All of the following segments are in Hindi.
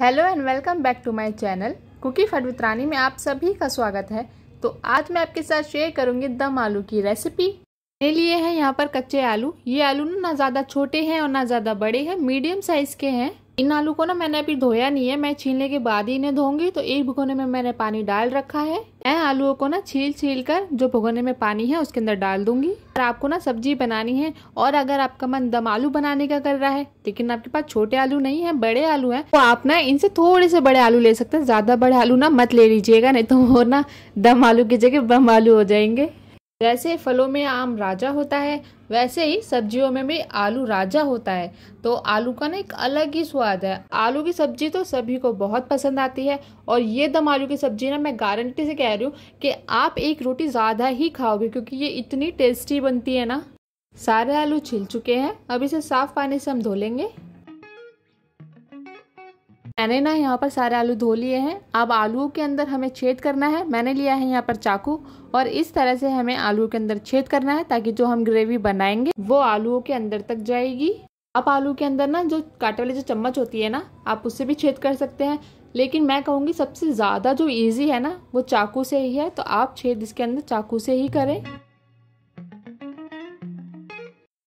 hello and welcome back to my channel cookie fat with Rani में आप सभी का स्वागत है तो आज मैं आपके साथ शेयर करूंगी दम आलू की रेसिपी मेरे लिए है यहाँ पर कच्चे आलू ये आलू ना ज़्यादा छोटे हैं और ना ज़्यादा बड़े हैं मीडियम साइज़ के हैं इन आलू को ना मैंने अभी धोया नहीं है मैं छीलने के बाद ही इन्हें धोंगी तो एक भगोने में मैंने पानी डाल रखा है मैं आलूओं को ना छील छील कर जो भगोने में पानी है उसके अंदर डाल दूंगी और आपको ना सब्जी बनानी है और अगर आपका मन दम आलू बनाने का कर रहा है लेकिन आपके पास छोटे आलू नहीं है बड़े आलू है तो आप ना इनसे थोड़े से बड़े आलू ले सकते हैं ज्यादा बड़े आलू ना मत ले लीजिएगा नहीं तो वो ना दम आलू की जगह बम आलू हो जाएंगे जैसे फलों में आम राजा होता है वैसे ही सब्जियों में भी आलू राजा होता है तो आलू का ना एक अलग ही स्वाद है आलू की सब्जी तो सभी को बहुत पसंद आती है और ये दम आलू की सब्जी ना मैं गारंटी से कह रही हूँ कि आप एक रोटी ज़्यादा ही खाओगे क्योंकि ये इतनी टेस्टी बनती है ना सारे आलू छिल चुके हैं अब इसे साफ पानी से हम धो लेंगे मैंने ना यहाँ पर सारे आलू धो लिए हैं अब आलूओं के अंदर हमें छेद करना है मैंने लिया है यहाँ पर चाकू और इस तरह से हमें आलू के अंदर छेद करना है ताकि जो हम ग्रेवी बनाएंगे वो आलूओं के अंदर तक जाएगी आप आलू के अंदर ना जो काटे वाली जो चम्मच होती है ना आप उससे भी छेद कर सकते हैं लेकिन मैं कहूँगी सबसे ज़्यादा जो ईजी है ना वो चाकू से ही है तो आप छेद इसके अंदर चाकू से ही करें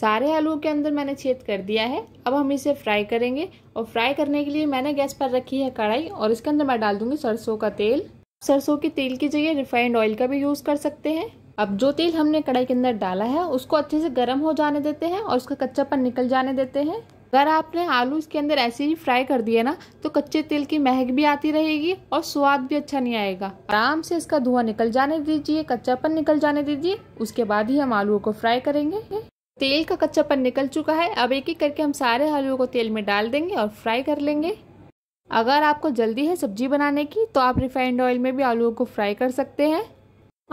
सारे आलू के अंदर मैंने छेद कर दिया है अब हम इसे फ्राई करेंगे और फ्राई करने के लिए मैंने गैस पर रखी है कढ़ाई और इसके अंदर मैं डाल दूंगी सरसों का तेल सरसों के तेल की जगह रिफाइंड ऑयल का भी यूज़ कर सकते हैं अब जो तेल हमने कढ़ाई के अंदर डाला है उसको अच्छे से गर्म हो जाने देते हैं और उसका कच्चापन निकल जाने देते हैं अगर आपने आलू इसके अंदर ऐसे ही फ्राई कर दिए ना तो कच्चे तेल की महक भी आती रहेगी और स्वाद भी अच्छा नहीं आएगा आराम से इसका धुआं निकल जाने दीजिए कच्चापन निकल जाने दीजिए उसके बाद ही हम आलू को फ्राई करेंगे तेल का कच्चापन निकल चुका है अब एक एक करके हम सारे आलुओं को तेल में डाल देंगे और फ्राई कर लेंगे अगर आपको जल्दी है सब्जी बनाने की तो आप रिफाइंड ऑयल में भी आलुओं को फ्राई कर सकते हैं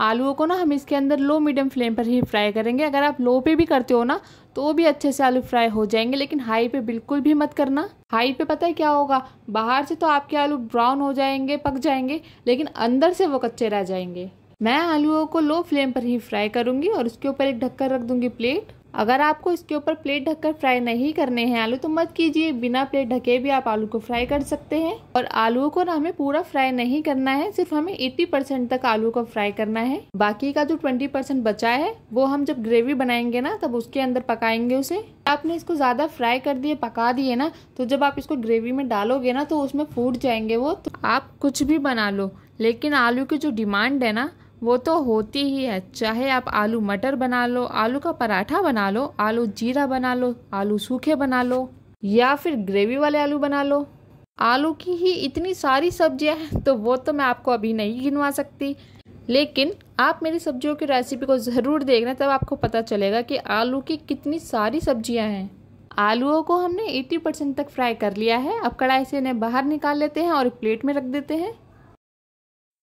आलुओं को ना हम इसके अंदर लो मीडियम फ्लेम पर ही फ्राई करेंगे अगर आप लो पे भी करते हो ना तो वो भी अच्छे से आलू फ्राई हो जाएंगे लेकिन हाई पे बिल्कुल भी मत करना हाई पे पता है क्या होगा बाहर से तो आपके आलू ब्राउन हो जाएंगे पक जाएंगे लेकिन अंदर से वो कच्चे रह जाएंगे मैं आलुओं को लो फ्लेम पर ही फ्राई करूंगी और उसके ऊपर एक ढक्कर रख दूंगी प्लेट अगर आपको इसके ऊपर प्लेट ढककर फ्राई नहीं करने हैं आलू तो मत कीजिए बिना प्लेट ढके भी आप आलू को फ्राई कर सकते हैं और आलू को ना हमें पूरा फ्राई नहीं करना है सिर्फ हमें 80 परसेंट तक आलू को फ्राई करना है बाकी का जो 20 परसेंट बचा है वो हम जब ग्रेवी बनाएंगे ना तब उसके अंदर पकाएंगे उसे आपने इसको ज़्यादा फ्राई कर दिए पका दिए ना तो जब आप इसको ग्रेवी में डालोगे ना तो उसमें फूट जाएंगे वो तो आप कुछ भी बना लो लेकिन आलू की जो डिमांड है ना वो तो होती ही है चाहे आप आलू मटर बना लो आलू का पराठा बना लो आलू जीरा बना लो आलू सूखे बना लो या फिर ग्रेवी वाले आलू बना लो आलू की ही इतनी सारी सब्जियां हैं तो वो तो मैं आपको अभी नहीं गिनवा सकती लेकिन आप मेरी सब्जियों की रेसिपी को ज़रूर देखना तब आपको पता चलेगा कि आलू की कितनी सारी सब्जियां हैं आलूओं को हमने 80 परसेंट तक फ्राई कर लिया है अब कढ़ाई से इन्हें बाहर निकाल लेते हैं और एक प्लेट में रख देते हैं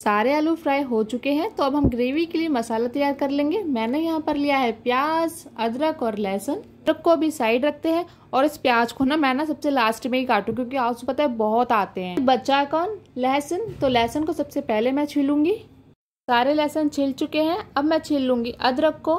सारे आलू फ्राई हो चुके हैं तो अब हम ग्रेवी के लिए मसाला तैयार कर लेंगे मैंने यहाँ पर लिया है प्याज अदरक और लहसुन अदरक को भी साइड रखते हैं और इस प्याज को ना मैं ना सबसे लास्ट में ही काटू क्योंकि आपको पता है बहुत आते हैं बच्चा है कौन लहसुन तो लहसुन को सबसे पहले मैं छीलूंगी सारे लहसुन छील चुके हैं अब मैं छील लूंगी अदरक को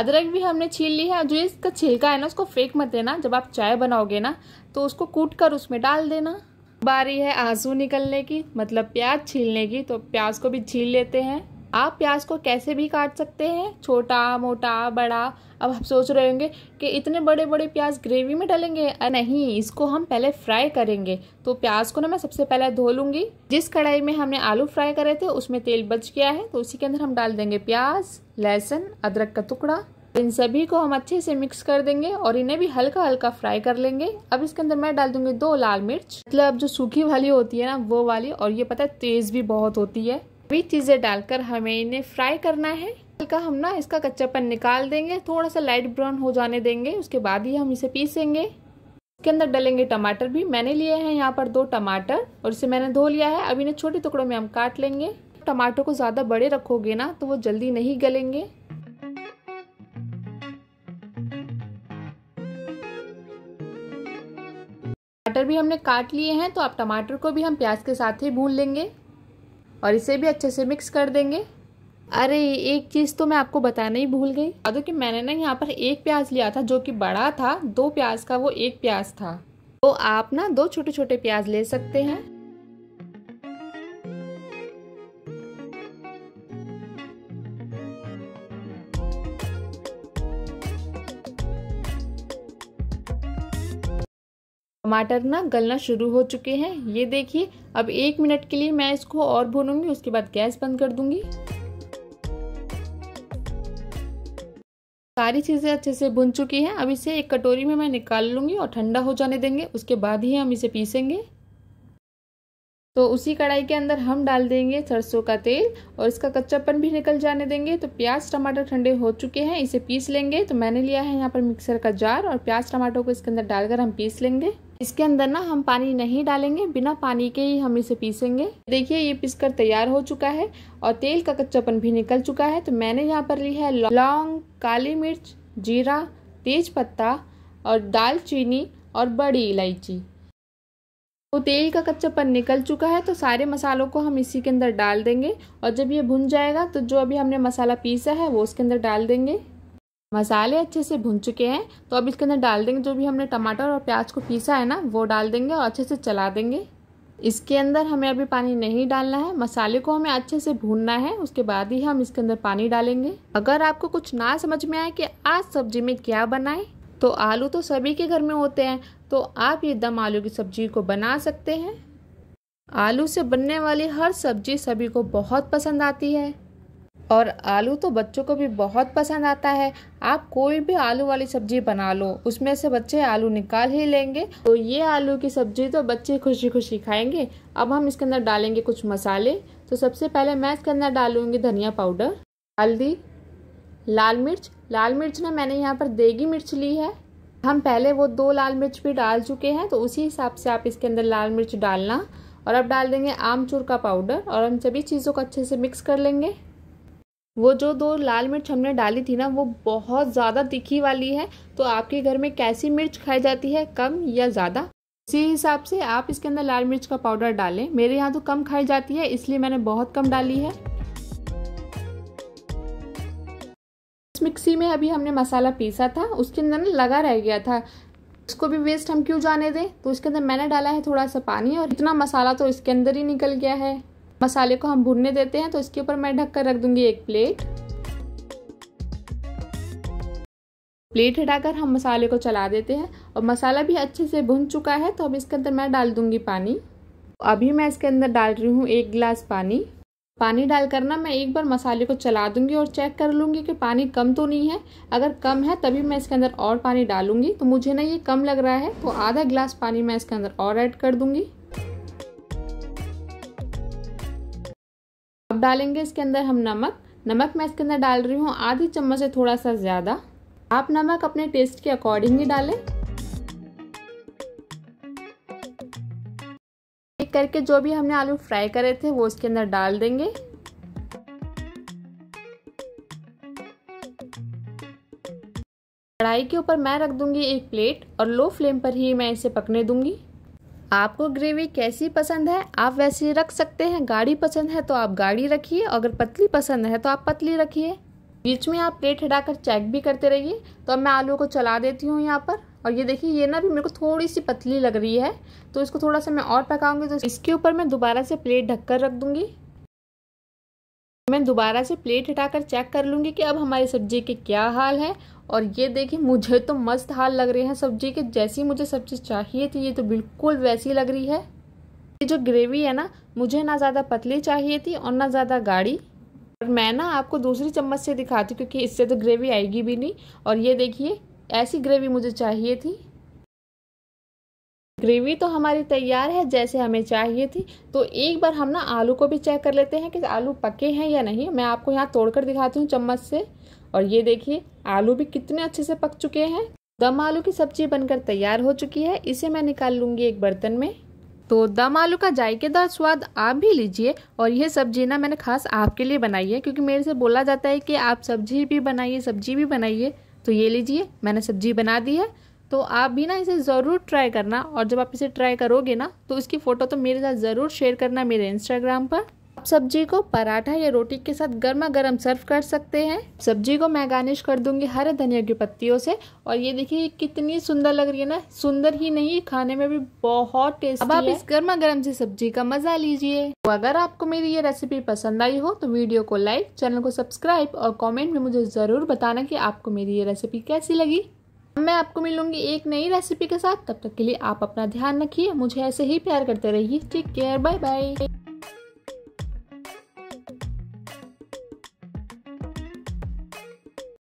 अदरक भी हमने छील ली है जो इसका छिलका है ना उसको फेंक मत देना जब आप चाय बनाओगे ना तो उसको कूट कर उसमें डाल देना बारी है आंसू निकलने की मतलब प्याज छीलने की तो प्याज को भी छील लेते हैं आप प्याज को कैसे भी काट सकते हैं छोटा मोटा बड़ा अब आप सोच रहे होंगे कि इतने बड़े बड़े प्याज ग्रेवी में डालेंगे नहीं इसको हम पहले फ्राई करेंगे तो प्याज को ना मैं सबसे पहले धो लूँगी जिस कढ़ाई में हमने आलू फ्राई करे थे उसमें तेल बच गया है तो उसी के अंदर हम डाल देंगे प्याज लहसुन अदरक का टुकड़ा इन सभी को हम अच्छे से मिक्स कर देंगे और इन्हें भी हल्का हल्का फ्राई कर लेंगे अब इसके अंदर मैं डाल दूंगी दो लाल मिर्च मतलब जो सूखी वाली होती है ना वो वाली और ये पता है तेज भी बहुत होती है सभी चीज़ें डालकर हमें इन्हें फ्राई करना है हल्का हम ना इसका कच्चापन निकाल देंगे थोड़ा सा लाइट ब्राउन हो जाने देंगे उसके बाद ही हम इसे पीसेंगे इसके अंदर डालेंगे टमाटर भी मैंने लिए हैं यहाँ पर दो टमाटर और इसे मैंने धो लिया है अब इन्हें छोटे टुकड़ों में हम काट लेंगे टमाटर को ज़्यादा बड़े रखोगे ना तो वो जल्दी नहीं गलेंगे टमाटर भी हमने काट लिए हैं तो आप टमाटर को भी हम प्याज के साथ ही भून लेंगे और इसे भी अच्छे से मिक्स कर देंगे अरे एक चीज़ तो मैं आपको बताना ही भूल गई बता कि मैंने ना यहाँ पर एक प्याज लिया था जो कि बड़ा था दो प्याज का वो एक प्याज था तो आप ना दो छोटे छोटे प्याज ले सकते हैं टमाटर ना गलना शुरू हो चुके हैं ये देखिए अब एक मिनट के लिए मैं इसको और भूनूंगी उसके बाद गैस बंद कर दूंगी सारी चीज़ें अच्छे से भुन चुकी हैं अब इसे एक कटोरी में मैं निकाल लूंगी और ठंडा हो जाने देंगे उसके बाद ही हम इसे पीसेंगे तो उसी कढ़ाई के अंदर हम डाल देंगे सरसों का तेल और इसका कच्चापन भी निकल जाने देंगे तो प्याज टमाटर ठंडे हो चुके हैं इसे पीस लेंगे तो मैंने लिया है यहाँ पर मिक्सर का जार और प्याज टमाटर को इसके अंदर डालकर हम पीस लेंगे इसके अंदर ना हम पानी नहीं डालेंगे बिना पानी के ही हम इसे पीसेंगे देखिए ये पीसकर तैयार हो चुका है और तेल का कच्चापन भी निकल चुका है तो मैंने यहाँ पर ली है लौंग काली मिर्च जीरा तेज पत्ता और दालचीनी और बड़ी इलायची तो तेल का कच्चापन निकल चुका है तो सारे मसालों को हम इसी के अंदर डाल देंगे और जब ये भुन जाएगा तो जो अभी हमने मसाला पीसा है वो उसके अंदर डाल देंगे मसाले अच्छे से भुन चुके हैं तो अब इसके अंदर डाल देंगे जो भी हमने टमाटर और प्याज को पीसा है ना वो डाल देंगे और अच्छे से चला देंगे इसके अंदर हमें अभी पानी नहीं डालना है मसाले को हमें अच्छे से भूनना है उसके बाद ही हम इसके अंदर पानी डालेंगे अगर आपको कुछ ना समझ में आए कि आज सब्जी में क्या बनाएं तो आलू तो सभी के घर में होते हैं तो आप ये दम आलू की सब्जी को बना सकते हैं आलू से बनने वाली हर सब्जी सभी को बहुत पसंद आती है और आलू तो बच्चों को भी बहुत पसंद आता है आप कोई भी आलू वाली सब्जी बना लो उसमें से बच्चे आलू निकाल ही लेंगे तो ये आलू की सब्जी तो बच्चे खुशी खुशी खाएंगे अब हम इसके अंदर डालेंगे कुछ मसाले तो सबसे पहले मैं इसके अंदर डालूंगी धनिया पाउडर हल्दी लाल मिर्च लाल मिर्च में मैंने यहाँ पर देगी मिर्च ली है हम पहले वो दो लाल मिर्च भी डाल चुके हैं तो उसी हिसाब से आप इसके अंदर लाल मिर्च डालना और अब डाल देंगे आमचूर का पाउडर और हम सभी चीज़ों को अच्छे से मिक्स कर लेंगे वो जो दो लाल मिर्च हमने डाली थी ना वो बहुत ज़्यादा तीखी वाली है तो आपके घर में कैसी मिर्च खाई जाती है कम या ज़्यादा इसी हिसाब से आप इसके अंदर लाल मिर्च का पाउडर डालें मेरे यहाँ तो कम खाई जाती है इसलिए मैंने बहुत कम डाली है इस मिक्सी में अभी हमने मसाला पीसा था उसके अंदर ना लगा रह गया था इसको भी वेस्ट हम क्यों जाने दें तो इसके अंदर मैंने डाला है थोड़ा सा पानी और इतना मसाला तो इसके अंदर ही निकल गया है मसाले को हम भुनने देते हैं तो इसके ऊपर मैं ढक कर रख दूंगी एक प्लेट प्लेट हटाकर हम मसाले को चला देते हैं और मसाला भी अच्छे से भुन चुका है तो अब इसके अंदर मैं डाल दूंगी पानी अभी मैं इसके अंदर डाल रही हूँ एक गिलास पानी पानी डालकर ना मैं एक बार मसाले को चला दूंगी और चेक कर लूंगी कि पानी कम तो नहीं है अगर कम है तभी मैं इसके अंदर और पानी डालूंगी तो मुझे ना ये कम लग रहा है तो आधा गिलास पानी मैं इसके अंदर और ऐड कर दूंगी अब डालेंगे इसके अंदर हम नमक नमक मैं इसके अंदर डाल रही हूँ आधी चम्मच से थोड़ा सा ज़्यादा आप नमक अपने टेस्ट के अकॉर्डिंग ही डालें एक करके जो भी हमने आलू फ्राई करे थे वो इसके अंदर डाल देंगे कढ़ाई के ऊपर मैं रख दूंगी एक प्लेट और लो फ्लेम पर ही मैं इसे पकने दूंगी आपको ग्रेवी कैसी पसंद है आप वैसी रख सकते हैं गाढ़ी पसंद है तो आप गाढ़ी रखिए अगर पतली पसंद है तो आप पतली रखिए बीच में आप प्लेट हटाकर चेक भी करते रहिए तो अब मैं आलू को चला देती हूँ यहाँ पर और ये देखिए ये ना भी मेरे को थोड़ी सी पतली लग रही है तो इसको थोड़ा सा मैं और पकाऊंगी तो इसके ऊपर मैं दोबारा से प्लेट ढककर रख दूंगी मैं दोबारा से प्लेट हटाकर चेक कर लूँगी कि अब हमारी सब्जी के क्या हाल है और ये देखिए मुझे तो मस्त हाल लग रहे हैं सब्जी के जैसी मुझे सब्जी चाहिए थी ये तो बिल्कुल वैसी लग रही है ये जो ग्रेवी है ना मुझे ना ज़्यादा पतली चाहिए थी और ना ज़्यादा गाढ़ी और मैं ना आपको दूसरी चम्मच से दिखाती क्योंकि इससे तो ग्रेवी आएगी भी नहीं और ये देखिए ऐसी ग्रेवी मुझे चाहिए थी ग्रेवी तो हमारी तैयार है जैसे हमें चाहिए थी तो एक बार हम ना आलू को भी चेक कर लेते हैं कि आलू पके हैं या नहीं मैं आपको यहाँ तोड़कर दिखाती हूँ चम्मच से और ये देखिए आलू भी कितने अच्छे से पक चुके हैं दम आलू की सब्जी बनकर तैयार हो चुकी है इसे मैं निकाल लूँगी एक बर्तन में तो दम आलू का जायकेदार स्वाद आप भी लीजिए और यह सब्जी ना मैंने खास आपके लिए बनाई है क्योंकि मेरे से बोला जाता है कि आप सब्जी भी बनाइए सब्जी भी बनाइए तो ये लीजिए मैंने सब्जी बना दी है तो आप भी ना इसे ज़रूर ट्राई करना और जब आप इसे ट्राई करोगे ना तो इसकी फ़ोटो तो मेरे साथ ज़रूर शेयर करना मेरे इंस्टाग्राम पर आप सब्जी को पराठा या रोटी के साथ गर्मा गर्म सर्व कर सकते हैं सब्जी को मैं गार्निश कर दूंगी हरे धनिया की पत्तियों से और ये देखिए कितनी सुंदर लग रही है ना सुंदर ही नहीं खाने में भी बहुत टेस्ट अब आप इस गर्मा गर्म से सब्जी का मजा लीजिए तो अगर आपको मेरी ये रेसिपी पसंद आई हो तो वीडियो को लाइक चैनल को सब्सक्राइब और कॉमेंट में मुझे जरूर बताना की आपको मेरी ये रेसिपी कैसी लगी मैं आपको मिलूंगी एक नई रेसिपी के साथ तब तक के लिए आप अपना ध्यान रखिए मुझे ऐसे ही प्यार करते रहिए टेक केयर बाय बाय